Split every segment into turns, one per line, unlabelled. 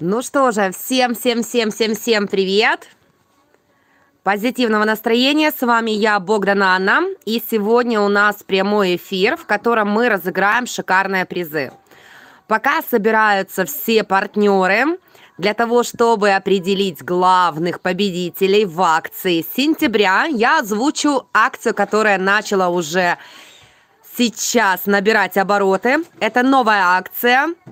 Ну что же, всем, всем, всем, всем, всем привет! Позитивного настроения, с вами я, Богдана Анна, и сегодня у нас прямой эфир, в котором мы разыграем шикарные призы. Пока собираются все партнеры для того, чтобы определить главных победителей в акции сентября, я озвучу акцию, которая начала уже сейчас набирать обороты. Это новая акция –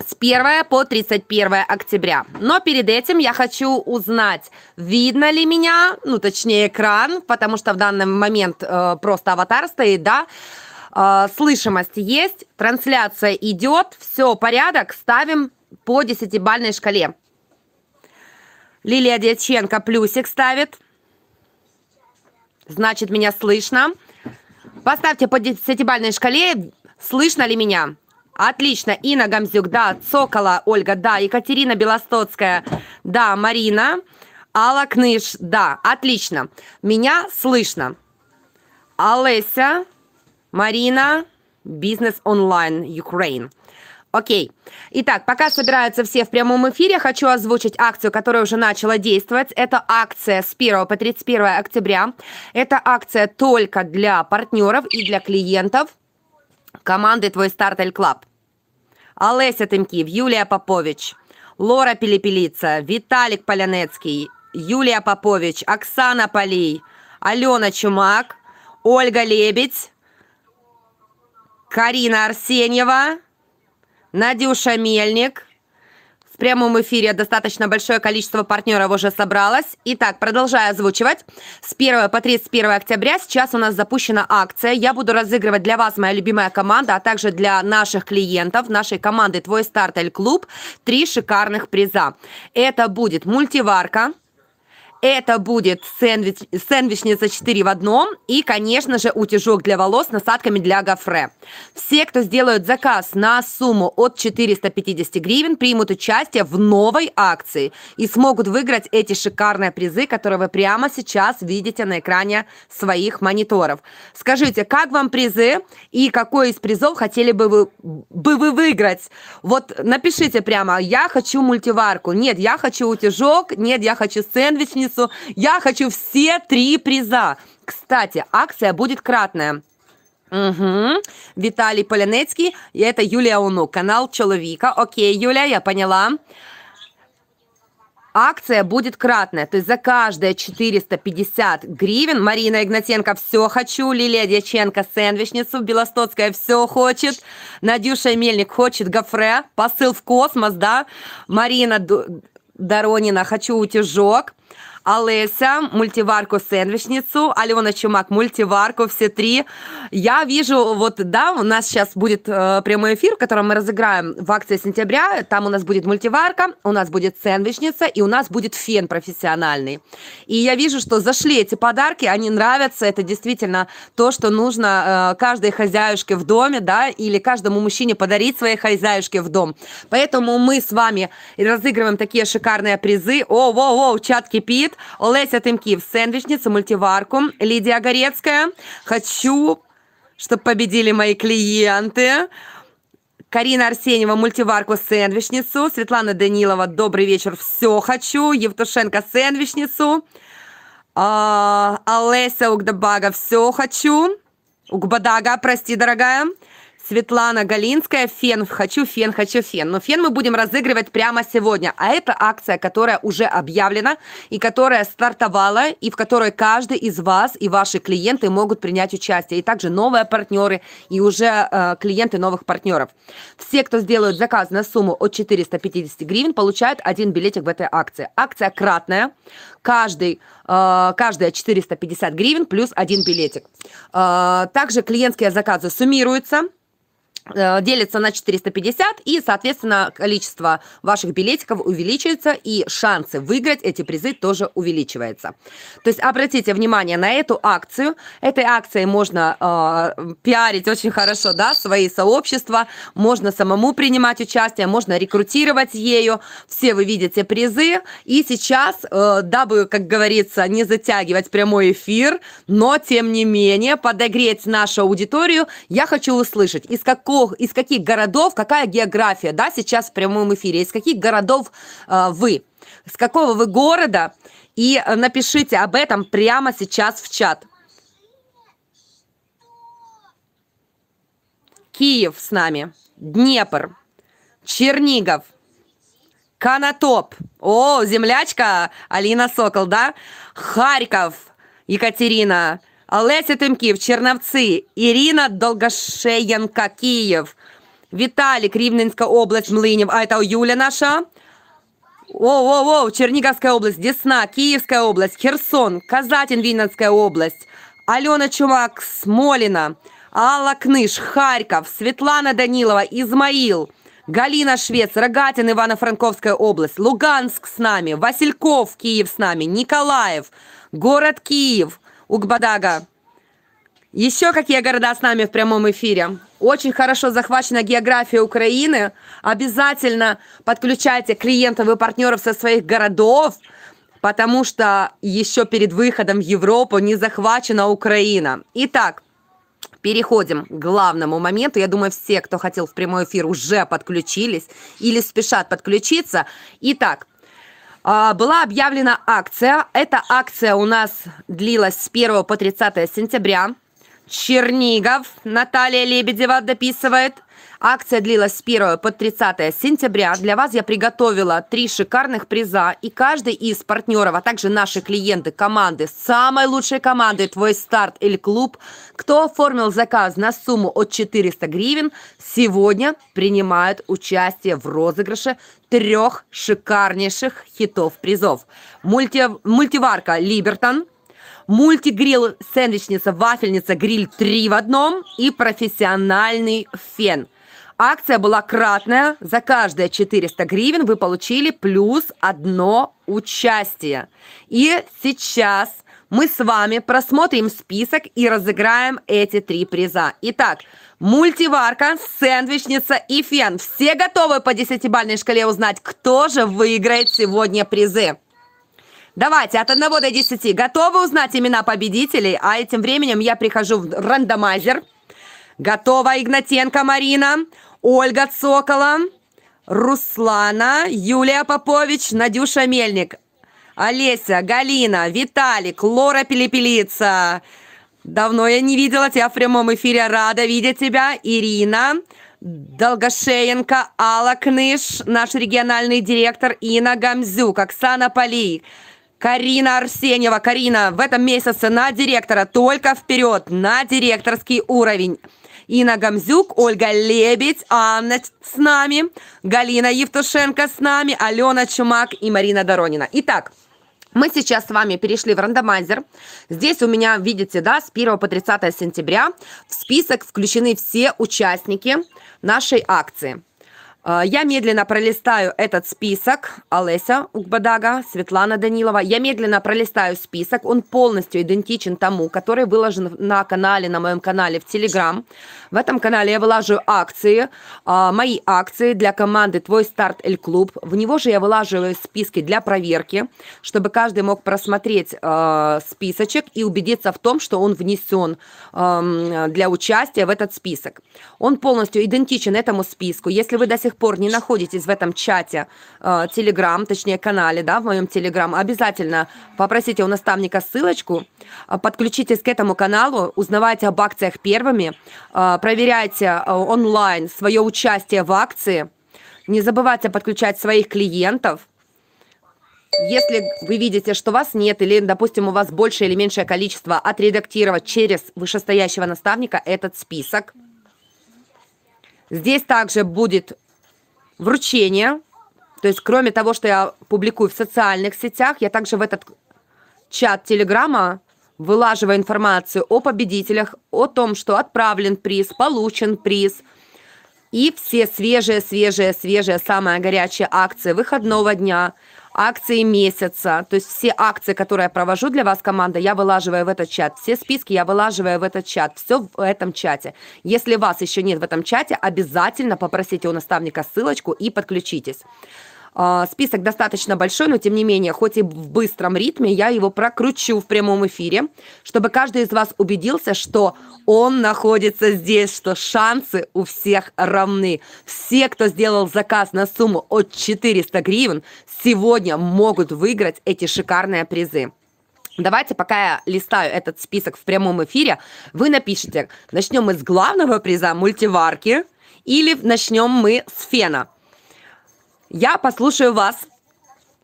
с 1 по 31 октября. Но перед этим я хочу узнать, видно ли меня, ну точнее экран, потому что в данный момент э, просто аватар стоит, да. Э, слышимость есть, трансляция идет, все, порядок, ставим по 10-бальной шкале. Лилия Дьяченко плюсик ставит. Значит, меня слышно. Поставьте по 10-бальной шкале, слышно ли меня. Отлично. Инна Гамзюк, да. Цокола, Ольга, да. Екатерина Белостоцкая, да. Марина. Алла Кныш, да. Отлично. Меня слышно. Олеся, Марина, Бизнес онлайн, Украин. Окей. Итак, пока собираются все в прямом эфире, хочу озвучить акцию, которая уже начала действовать. Это акция с 1 по 31 октября. Это акция только для партнеров и для клиентов команды «Твой старт Клаб». Олеся Тимків, Юлія Попович, Лора Піліпіліця, Віталік Полянецький, Юлія Попович, Оксана Полій, Альона Чумак, Ольга Лебедь, Карина Арсеньева, Надюша Мельник, в прямом эфире достаточно большое количество партнеров уже собралось. Итак, продолжаю озвучивать. С 1 по 31 октября сейчас у нас запущена акция. Я буду разыгрывать для вас, моя любимая команда, а также для наших клиентов, нашей команды «Твой старт Эль Клуб» три шикарных приза. Это будет мультиварка, это будет сэндвич, сэндвичница 4 в одном и, конечно же, утюжок для волос с насадками для гофре. Все, кто сделают заказ на сумму от 450 гривен, примут участие в новой акции и смогут выиграть эти шикарные призы, которые вы прямо сейчас видите на экране своих мониторов. Скажите, как вам призы и какой из призов хотели бы вы, бы вы выиграть? Вот напишите прямо, я хочу мультиварку, нет, я хочу утюжок, нет, я хочу сэндвичницу, пятницу. Я хочу все три приза. Кстати, акция будет кратная. Угу. Виталий Полянецкий, и это Юлия Уну, канал Человека. Окей, Юля, я поняла. Акция будет кратная, то есть за каждые 450 гривен Марина Игнатенко «Все хочу», Лилия Дьяченко «Сэндвичницу», Белостоцкая «Все хочет», Надюша Мельник «Хочет гофре», «Посыл в космос», да, Марина Доронина «Хочу утюжок», Олеся, мультиварку-сэндвичницу, Алена Чумак, мультиварку, все три. Я вижу, вот, да, у нас сейчас будет э, прямой эфир, в котором мы разыграем в акции сентября. Там у нас будет мультиварка, у нас будет сэндвичница и у нас будет фен профессиональный. И я вижу, что зашли эти подарки, они нравятся, это действительно то, что нужно э, каждой хозяюшке в доме, да, или каждому мужчине подарить своей хозяюшке в дом. Поэтому мы с вами разыгрываем такие шикарные призы. О, воу, воу, чат кипит. Маркет, Олеся Тымкив, сендвичница, мультиварку, Лидия Горецкая. Хочу, чтобы победили мои клиенты. Карина Арсеньева, мультиварку, сэндвичницу. Светлана Данилова, добрый вечер, все хочу. Евтушенко, сэндвичницу. А, Олеся Угдабага, все хочу. Угбадага, прости, дорогая. Светлана Галинская, фен, хочу фен, хочу фен. Но фен мы будем разыгрывать прямо сегодня. А это акция, которая уже объявлена и которая стартовала, и в которой каждый из вас и ваши клиенты могут принять участие. И также новые партнеры и уже э, клиенты новых партнеров. Все, кто сделают заказ на сумму от 450 гривен, получают один билетик в этой акции. Акция кратная. Каждый, э, каждая 450 гривен плюс один билетик. Э, также клиентские заказы суммируются. Э, делится на 450, и, соответственно, количество ваших билетиков увеличивается, и шансы выиграть эти призы тоже увеличивается. То есть обратите внимание на эту акцию. Этой акцией можно э, пиарить очень хорошо, да, свои сообщества, можно самому принимать участие, можно рекрутировать ею. Все вы видите призы. И сейчас, э, дабы, как говорится, не затягивать прямой эфир, но, тем не менее, подогреть нашу аудиторию, я хочу услышать, из какого кого, из каких городов, какая география, да, сейчас в прямом эфире, из каких городов э, вы, с какого вы города, и напишите об этом прямо сейчас в чат. Киев с нами, Днепр, Чернигов, Канатоп, о, землячка, Алина Сокол, да, Харьков, Екатерина, Леся Тимків, Чернавці, Ірина Долгошеєнка, Київ, Віталік, Рівненська область, Млинів, а це Юля наша. о о о Черниговская область, Десна, Киевская область, Херсон, Казатин, Винницкая область, Алена Чумак, Смолина, Алла Кныш, Харьков, Светлана Данилова, Измаил, Галина Швец, Рогатин, Ивано-Франковская область, Луганск с нами, Васильков, Киев с нами, Николаев, город Киев, Угбадага. Еще какие города с нами в прямом эфире. Очень хорошо захвачена география Украины. Обязательно подключайте клиентов и партнеров со своих городов, потому что еще перед выходом в Европу не захвачена Украина. Итак, переходим к главному моменту. Я думаю, все, кто хотел в прямой эфир, уже подключились или спешат подключиться. Итак, а, была объявлена акция. Эта акция у нас длилась с 1 по 30 сентября. Чернигов, Наталья Лебедева дописывает, Акция длилась с 1 по 30 сентября. Для вас я приготовила три шикарных приза. И каждый из партнеров, а также наши клиенты, команды, самой лучшей команды «Твой старт» или «Клуб», кто оформил заказ на сумму от 400 гривен, сегодня принимают участие в розыгрыше трех шикарнейших хитов призов. Мульти... Мультиварка «Либертон», мультигрилл, сэндвичница, вафельница, гриль 3 в одном и профессиональный фен – Акция была кратная. За каждые 400 гривен вы получили плюс одно участие. И сейчас мы с вами просмотрим список и разыграем эти три приза. Итак, мультиварка, сэндвичница и фен. Все готовы по десятибальной шкале узнать, кто же выиграет сегодня призы? Давайте, от 1 до 10. Готовы узнать имена победителей? А этим временем я прихожу в рандомайзер. Готова Игнатенко Марина. Ольга Цокола, Руслана, Юлия Попович, Надюша Мельник, Олеся, Галина, Виталик, Лора Пелепелица. Давно я не видела тебя в прямом эфире. Рада видеть тебя. Ирина, Долгошеенко, Алла Кныш, наш региональный директор Ина Гамзюк, Оксана Полей, Карина Арсеньева. Карина, в этом месяце на директора. Только вперед, на директорский уровень. Инна Гамзюк, Ольга Лебедь, Анна с нами, Галина Евтушенко с нами, Алена Чумак и Марина Доронина. Итак, мы сейчас с вами перешли в рандомайзер. Здесь у меня, видите, да, с 1 по 30 сентября в список включены все участники нашей акции. А, я медленно пролистаю этот список. Олеся Угбадага, Светлана Данилова. Я медленно пролистаю список. Он полностью идентичен тому, который выложен на канале, на моем канале в Телеграм. В этом канале я вылаживаю акции, а, мои акции для команды «Твой старт Эль Клуб». В него же я вылаживаю списки для проверки, чтобы каждый мог просмотреть а, списочек и убедиться в том, что он внесен для участия в этот список. Он полностью идентичен этому списку. Если вы до сих пор не находитесь в этом чате а, Telegram, точнее канале, да, в моем Telegram, обязательно попросите у наставника ссылочку, подключитесь к этому каналу, узнавайте об акциях первыми, проверяйте э, онлайн свое участие в акции. Не забывайте подключать своих клиентов. Если вы видите, что вас нет, или, допустим, у вас больше или меньшее количество, отредактировать через вышестоящего наставника этот список. Здесь также будет вручение. То есть, кроме того, что я публикую в социальных сетях, я также в этот чат Телеграма вылаживая информацию о победителях, о том, что отправлен приз, получен приз. И все свежие, свежие, свежие, самая горячая акция выходного дня, акции месяца, то есть все акции, которые я провожу для вас, команда, я вылаживаю в этот чат, все списки я вылаживаю в этот чат, все в этом чате. Если вас еще нет в этом чате, обязательно попросите у наставника ссылочку и подключитесь. А, список достаточно большой, но тем не менее, хоть и в быстром ритме, я его прокручу в прямом эфире, чтобы каждый из вас убедился, что он находится здесь, что шансы у всех равны. Все, кто сделал заказ на сумму от 400 гривен, сегодня могут выиграть эти шикарные призы. Давайте, пока я листаю этот список в прямом эфире, вы напишите, начнем мы с главного приза мультиварки или начнем мы с фена – я послушаю вас.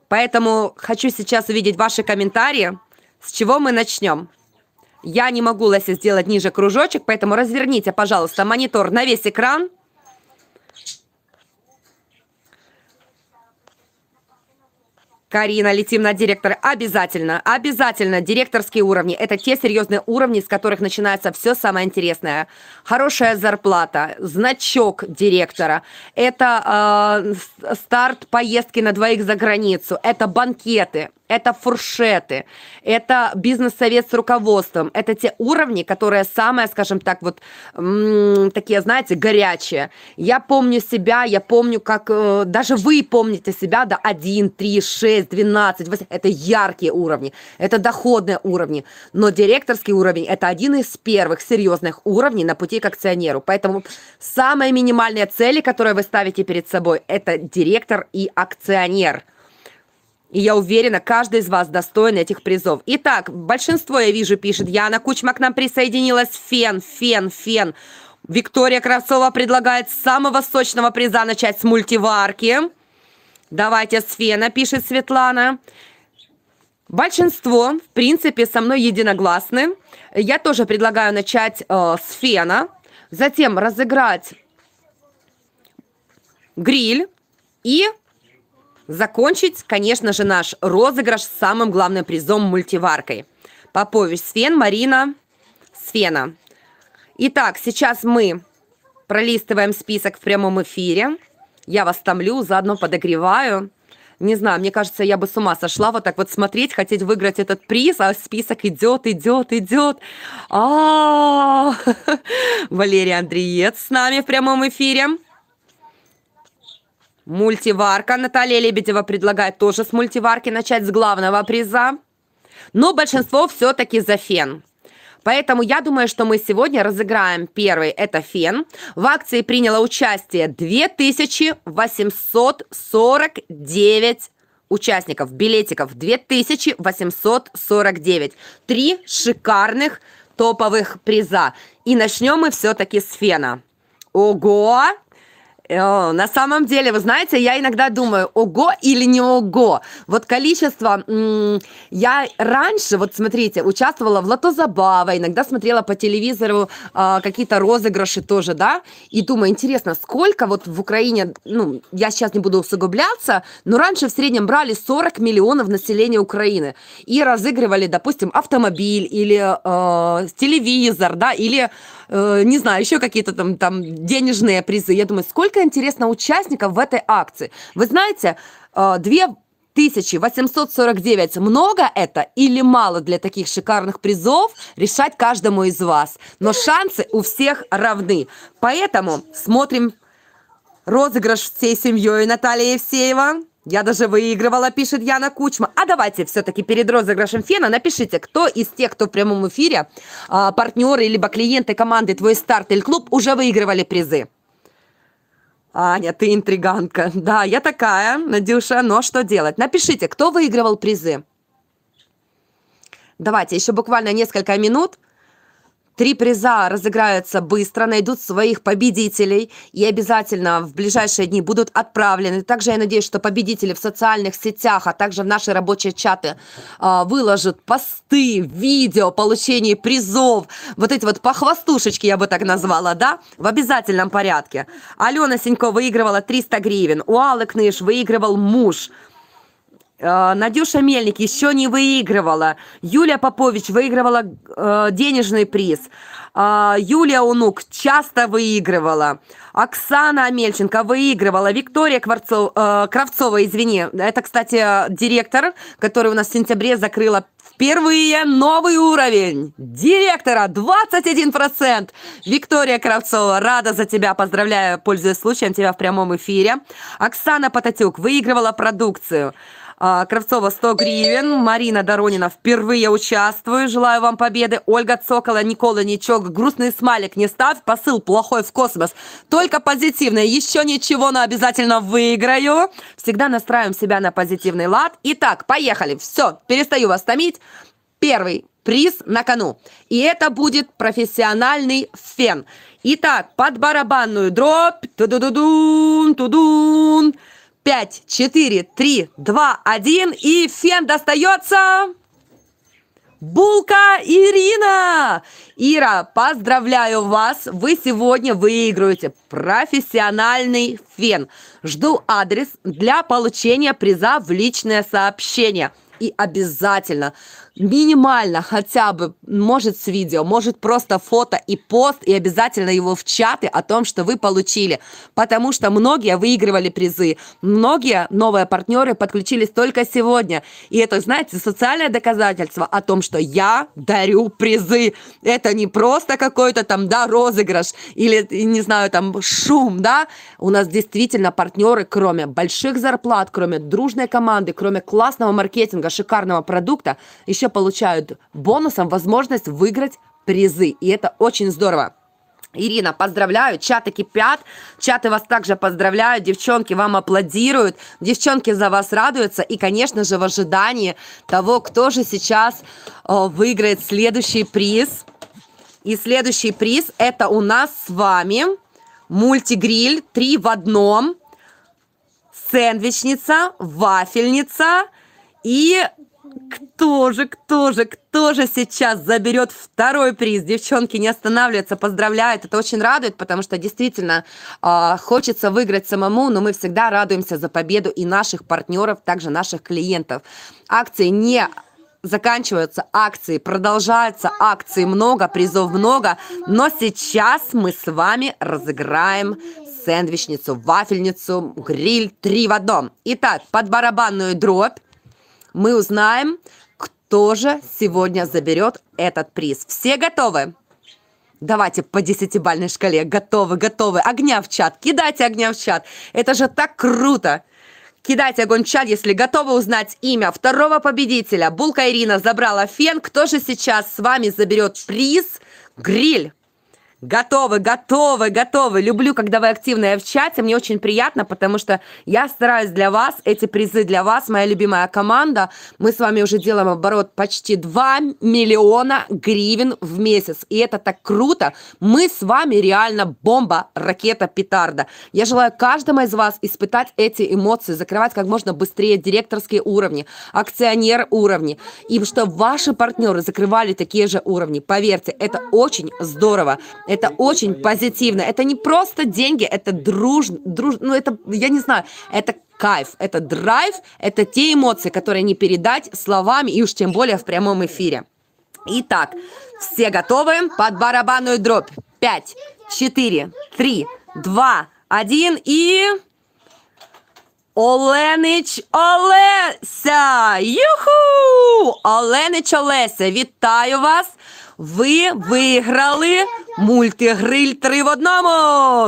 Поэтому хочу сейчас увидеть ваши комментарии. С чего мы начнем? Я не могу, Лесси сделать ниже кружочек, поэтому разверните, пожалуйста, монитор на весь экран – Карина, летим на директора. Обязательно, обязательно. Директорские уровни. Это те серьезные уровни, с которых начинается все самое интересное. Хорошая зарплата, значок директора. Это э, старт поездки на двоих за границу. Это банкеты это фуршеты, это бизнес-совет с руководством, это те уровни, которые самые, скажем так, вот м такие, знаете, горячие. Я помню себя, я помню, как э, даже вы помните себя, да, 1, 3, 6, 12, 8, это яркие уровни, это доходные уровни, но директорский уровень это один из первых серьезных уровней на пути к акционеру. Поэтому самые минимальные цели, которые вы ставите перед собой, это директор и акционер. И я уверена, каждый из вас достоин этих призов. Итак, большинство, я вижу, пишет, Яна Кучма к нам присоединилась, фен, фен, фен. Виктория Красова предлагает с самого сочного приза начать с мультиварки. Давайте с фена, пишет Светлана. Большинство, в принципе, со мной единогласны. Я тоже предлагаю начать э, с фена, затем разыграть гриль и Закончить, конечно же, наш розыгрыш с самым главным призом мультиваркой. Попович Свен, Марина Свена. Итак, сейчас мы пролистываем список в прямом эфире. Я вас томлю, заодно подогреваю. Не знаю, мне кажется, я бы с ума сошла вот так вот смотреть, хотеть выиграть этот приз, а список идет, идет, идет. А, -а, -а, -а. Валерий Андреец с нами в прямом эфире. Мультиварка. Наталья Лебедева предлагает тоже с мультиварки начать с главного приза. Но большинство все-таки за фен. Поэтому я думаю, что мы сегодня разыграем первый. Это фен. В акции приняло участие 2849 участников, билетиков 2849. Три шикарных топовых приза. И начнем мы все-таки с фена. Ого! на самом деле, вы знаете, я иногда думаю, ого или не ого. Вот количество... Я раньше, вот смотрите, участвовала в лото забава, иногда смотрела по телевизору а, какие-то розыгрыши тоже, да, и думаю, интересно, сколько вот в Украине, ну, я сейчас не буду усугубляться, но раньше в среднем брали 40 миллионов населения Украины и разыгрывали, допустим, автомобиль или э, телевизор, да, или, э, не знаю, еще какие-то там, там денежные призы. Я думаю, сколько интересно участников в этой акции. Вы знаете, 2849 э, много это или мало для таких шикарных призов, решать каждому из вас. Но шансы у всех равны. Поэтому смотрим розыгрыш всей семьей Натальи Евсеева. Я даже выигрывала, пишет Яна Кучма. А давайте все-таки перед розыгрышем фена напишите, кто из тех, кто в прямом эфире, а, партнеры, либо клиенты команды «Твой старт» или «Клуб» уже выигрывали призы. Аня, ты интриганка. Да, я такая, Надюша, но что делать? Напишите, кто выигрывал призы. Давайте еще буквально несколько минут. Три приза разыграются быстро, найдут своих победителей и обязательно в ближайшие дни будут отправлены. Также я надеюсь, что победители в социальных сетях, а также в наши рабочие чаты а, выложат посты, видео, получение призов, вот эти вот похвастушечки, я бы так назвала, да, в обязательном порядке. Алена Синько выигрывала 300 гривен, у Аллы Кныш выигрывал муж – Э, Надюша Мельник еще не выигрывала. Юлия Попович выигрывала э, денежный приз. Э, Юлия Унук часто выигрывала. Оксана Амельченко выигрывала. Виктория Кварцов, э, Кравцова, извини. Это, кстати, директор, который у нас в сентябре закрыла впервые новый уровень. Директора 21%. Виктория Кравцова, рада за тебя. Поздравляю, пользуясь случаем, тебя в прямом эфире. Оксана Потатюк выигрывала продукцию. А, Кравцова 100 гривен, Марина Доронина впервые участвую, желаю вам победы, Ольга Цокола, Никола Ничок, грустный смайлик не ставь, посыл плохой в космос, только позитивное, еще ничего, но обязательно выиграю. Всегда настраиваем себя на позитивный лад. Итак, поехали, все, перестаю вас томить. Первый приз на кону. И это будет профессиональный фен. Итак, под барабанную дробь. Ту-ду-ду-дун, ту-дун. -ду 5, 4, 3, 2, 1. И фен достается... Булка Ирина! Ира, поздравляю вас! Вы сегодня выигрываете профессиональный фен. Жду адрес для получения приза в личное сообщение. И обязательно минимально хотя бы, может, с видео, может, просто фото и пост, и обязательно его в чаты о том, что вы получили. Потому что многие выигрывали призы, многие новые партнеры подключились только сегодня. И это, знаете, социальное доказательство о том, что я дарю призы. Это не просто какой-то там, да, розыгрыш или, не знаю, там шум, да. У нас действительно партнеры, кроме больших зарплат, кроме дружной команды, кроме классного маркетинга, шикарного продукта, еще еще получают бонусом возможность выиграть призы. И это очень здорово. Ирина, поздравляю, чаты кипят, чаты вас также поздравляют, девчонки вам аплодируют, девчонки за вас радуются, и, конечно же, в ожидании того, кто же сейчас о, э, выиграет следующий приз. И следующий приз это у нас с вами мультигриль 3 в одном, сэндвичница, вафельница и кто же, кто же, кто же сейчас заберет второй приз? Девчонки не останавливаются, поздравляют. Это очень радует, потому что действительно э, хочется выиграть самому, но мы всегда радуемся за победу и наших партнеров, также наших клиентов. Акции не заканчиваются акции, продолжаются акции много, призов много, но сейчас мы с вами разыграем сэндвичницу, вафельницу, гриль, три в одном. Итак, под барабанную дробь мы узнаем, кто же сегодня заберет этот приз. Все готовы? Давайте по десятибальной шкале. Готовы, готовы. Огня в чат. Кидайте огня в чат. Это же так круто. Кидайте огонь в чат, если готовы узнать имя второго победителя. Булка Ирина забрала фен. Кто же сейчас с вами заберет приз? Гриль. Готовы, готовы, готовы. Люблю, когда вы активны в чате. Мне очень приятно, потому что я стараюсь для вас, эти призы для вас, моя любимая команда. Мы с вами уже делаем оборот почти 2 миллиона гривен в месяц. И это так круто. Мы с вами реально бомба, ракета, петарда. Я желаю каждому из вас испытать эти эмоции, закрывать как можно быстрее директорские уровни, акционер уровни. И чтобы ваши партнеры закрывали такие же уровни. Поверьте, это очень здорово это очень позитивно. Это не просто деньги, это друж, друж, ну это, я не знаю, это кайф, это драйв, это те эмоции, которые не передать словами и уж тем более в прямом эфире. Итак, все готовы под барабанную дробь. 5, 4, 3, 2, 1 и... Оленич Олеся! Юху! Оленич Олеся, вітаю вас! Ви виграли мультигриль три в одному.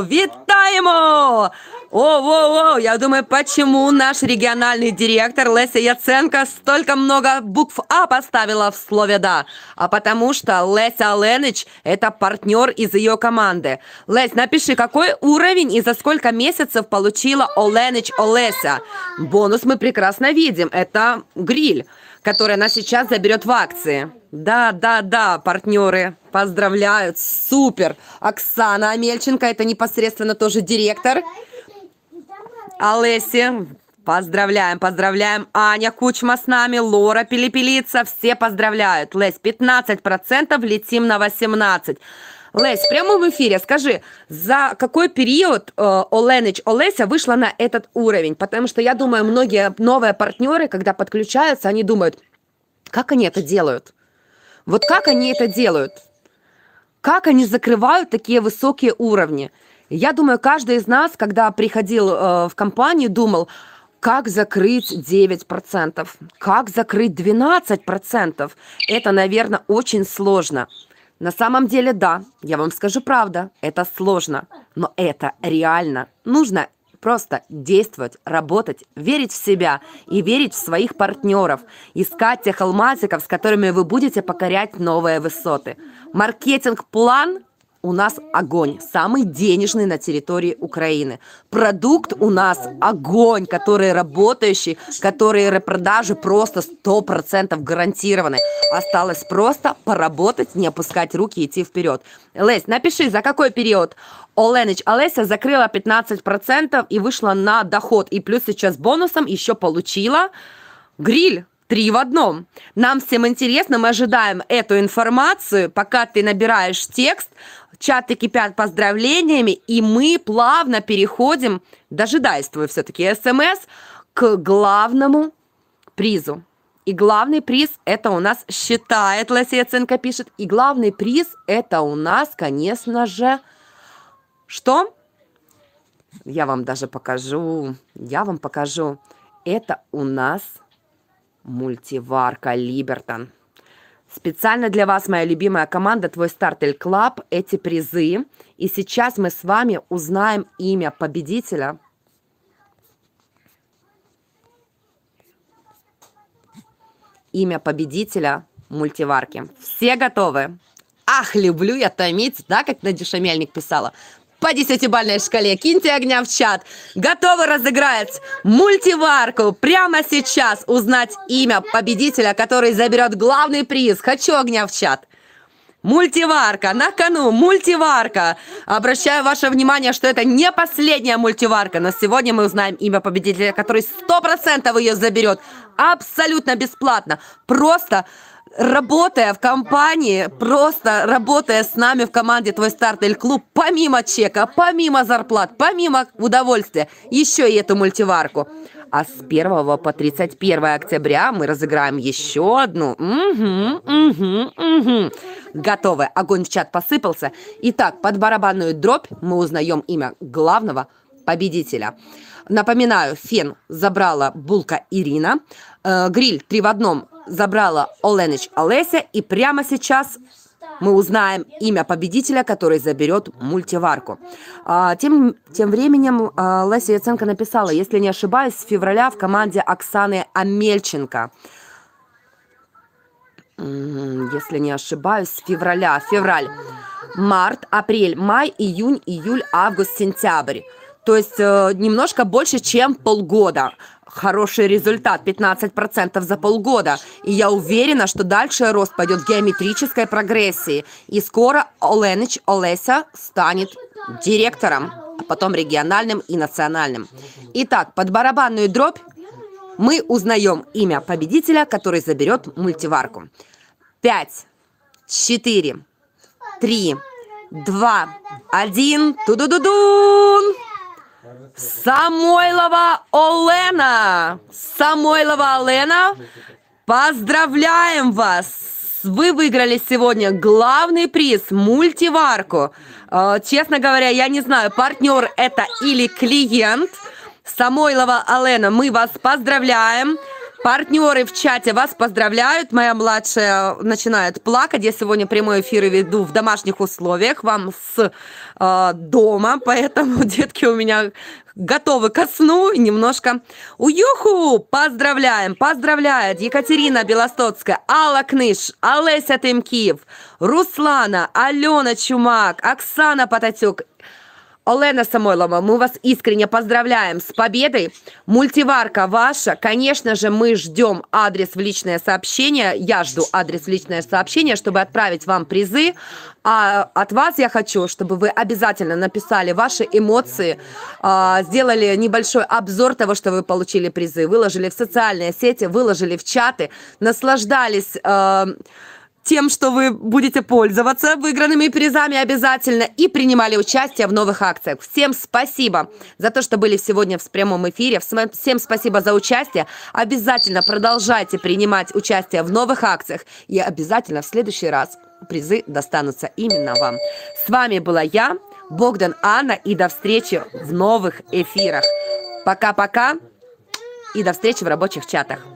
Вітаємо! О-о-о, я думаю, почему наш региональный директор Леся Яценко столько много букв А поставила в слове «да». А потому что Леся Аленыч – это партнер из ее команды. Лесь, напиши, какой уровень и за сколько месяцев получила Оленыч Олеся. Бонус мы прекрасно видим. Это гриль, который она сейчас заберет в акции. Да, да, да, партнеры поздравляют, супер. Оксана Амельченко, это непосредственно тоже директор. Олеси, поздравляем, поздравляем. Аня Кучма с нами, Лора Пилипелица, все поздравляют. Лесь, 15%, летим на 18%. Лесь, прямо в эфире скажи, за какой период э, Оленыч Олеся вышла на этот уровень? Потому что я думаю, многие новые партнеры, когда подключаются, они думают, как они это делают? Вот как они это делают? Как они закрывают такие высокие уровни? Я думаю, каждый из нас, когда приходил э, в компанию, думал, как закрыть 9%, как закрыть 12%. Это, наверное, очень сложно. На самом деле, да, я вам скажу правда, это сложно, но это реально. Нужно Просто действовать, работать, верить в себя и верить в своих партнеров. Искать тех алмазиков, с которыми вы будете покорять новые высоты. Маркетинг-план у нас огонь, самый денежный на территории Украины. Продукт у нас огонь, который работающий, который репродажи просто 100% гарантированы. Осталось просто поработать, не опускать руки и идти вперед. Лесь, напиши, за какой период Оленич Олеся закрыла 15% и вышла на доход. И плюс сейчас бонусом еще получила гриль. Три в одном. Нам всем интересно, мы ожидаем эту информацию. Пока ты набираешь текст, чаты кипят поздравлениями, и мы плавно переходим, дожидаясь твой все-таки смс, эм к главному призу. И главный приз это у нас, считает Леся Яценко пишет, и главный приз это у нас, конечно же, что? Я вам даже покажу, я вам покажу. Это у нас мультиварка Либертон. Специально для вас, моя любимая команда, твой стартель клаб, эти призы. И сейчас мы с вами узнаем имя победителя. Имя победителя мультиварки. Все готовы? Ах, люблю я томить, да, как Надюша Мельник писала по десятибальной шкале. Киньте огня в чат. Готовы разыграть мультиварку прямо сейчас. Узнать имя победителя, который заберет главный приз. Хочу огня в чат. Мультиварка, на кону, мультиварка. Обращаю ваше внимание, что это не последняя мультиварка, но сегодня мы узнаем имя победителя, который 100% ее заберет. Абсолютно бесплатно. Просто работая в компании, просто работая с нами в команде «Твой старт» или «Клуб», помимо чека, помимо зарплат, помимо удовольствия, еще и эту мультиварку. А с 1 по 31 октября мы разыграем еще одну. Угу, угу, угу. Готовы. Огонь в чат посыпался. Итак, под барабанную дробь мы узнаем имя главного победителя. Напоминаю, фен забрала булка Ирина, э, гриль три в одном забрала Оленыч Олеся, и прямо сейчас мы узнаем имя победителя, который заберет мультиварку. А, тем, тем временем а, Леся Яценко написала, если не ошибаюсь, с февраля в команде Оксаны Амельченко. Если не ошибаюсь, с февраля, февраль, март, апрель, май, июнь, июль, август, сентябрь. То есть э, немножко больше, чем полгода. Хороший результат, 15% за полгода. И я уверена, что дальше рост пойдет в геометрической прогрессии. И скоро Оленыч Олеся станет директором, а потом региональным и национальным. Итак, под барабанную дробь мы узнаем имя победителя, который заберет мультиварку. 5, 4, 3, 2, 1. Ту-ду-ду-дун! Самойлова Олена. Самойлова Олена, поздравляем вас! Вы выиграли сегодня главный приз – мультиварку. Э, честно говоря, я не знаю, партнер это или клиент. Самойлова Олена, мы вас поздравляем. Партнеры в чате вас поздравляют. Моя младшая э, начинает плакать. Я сегодня прямой эфир веду в домашних условиях, вам с э, дома, поэтому детки у меня готовы ко сну немножко уюху. Поздравляем, поздравляет Екатерина Белостоцкая, Алла Кныш, Олеся Тымкиев, Руслана, Алена Чумак, Оксана Потатюк, Олена Самойлова, мы вас искренне поздравляем с победой. Мультиварка ваша. Конечно же, мы ждем адрес в личное сообщение. Я жду адрес в личное сообщение, чтобы отправить вам призы. А от вас я хочу, чтобы вы обязательно написали ваши эмоции, а, сделали небольшой обзор того, что вы получили призы, выложили в социальные сети, выложили в чаты, наслаждались э, тем, что вы будете пользоваться выигранными призами обязательно и принимали участие в новых акциях. Всем спасибо за то, что были сегодня в прямом эфире. Всем спасибо за участие. Обязательно продолжайте принимать участие в новых акциях. И обязательно в следующий раз призы достанутся именно вам. С вами была я, Богдан Анна, и до встречи в новых эфирах. Пока-пока и до встречи в рабочих чатах.